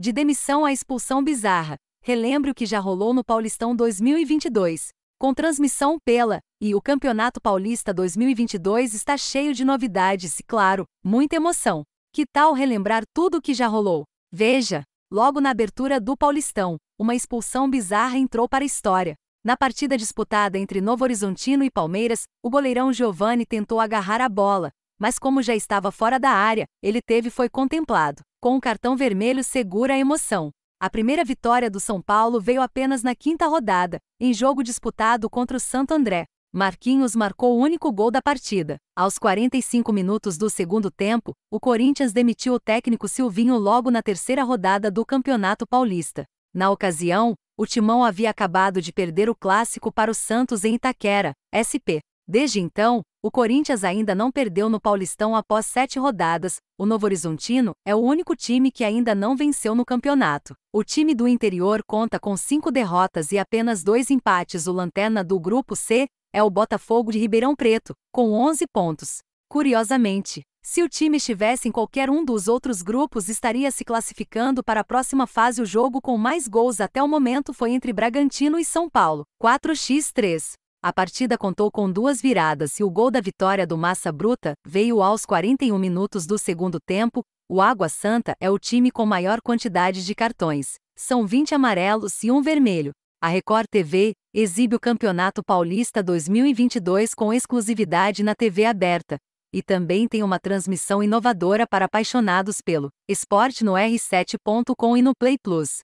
De demissão à expulsão bizarra. relembre o que já rolou no Paulistão 2022. Com transmissão pela, e o Campeonato Paulista 2022 está cheio de novidades e, claro, muita emoção. Que tal relembrar tudo o que já rolou? Veja, logo na abertura do Paulistão, uma expulsão bizarra entrou para a história. Na partida disputada entre Novo Horizontino e Palmeiras, o goleirão Giovani tentou agarrar a bola, mas como já estava fora da área, ele teve foi contemplado. Com o cartão vermelho segura a emoção. A primeira vitória do São Paulo veio apenas na quinta rodada, em jogo disputado contra o Santo André. Marquinhos marcou o único gol da partida. Aos 45 minutos do segundo tempo, o Corinthians demitiu o técnico Silvinho logo na terceira rodada do Campeonato Paulista. Na ocasião, o Timão havia acabado de perder o clássico para o Santos em Itaquera, SP. Desde então, o Corinthians ainda não perdeu no Paulistão após sete rodadas. O Novo Horizontino é o único time que ainda não venceu no campeonato. O time do interior conta com cinco derrotas e apenas dois empates. O lanterna do Grupo C é o Botafogo de Ribeirão Preto, com 11 pontos. Curiosamente, se o time estivesse em qualquer um dos outros grupos, estaria se classificando para a próxima fase. O jogo com mais gols até o momento foi entre Bragantino e São Paulo, 4x3. A partida contou com duas viradas e o gol da vitória do Massa Bruta veio aos 41 minutos do segundo tempo. O Água Santa é o time com maior quantidade de cartões. São 20 amarelos e um vermelho. A Record TV exibe o Campeonato Paulista 2022 com exclusividade na TV aberta. E também tem uma transmissão inovadora para apaixonados pelo esporte no R7.com e no Play Plus.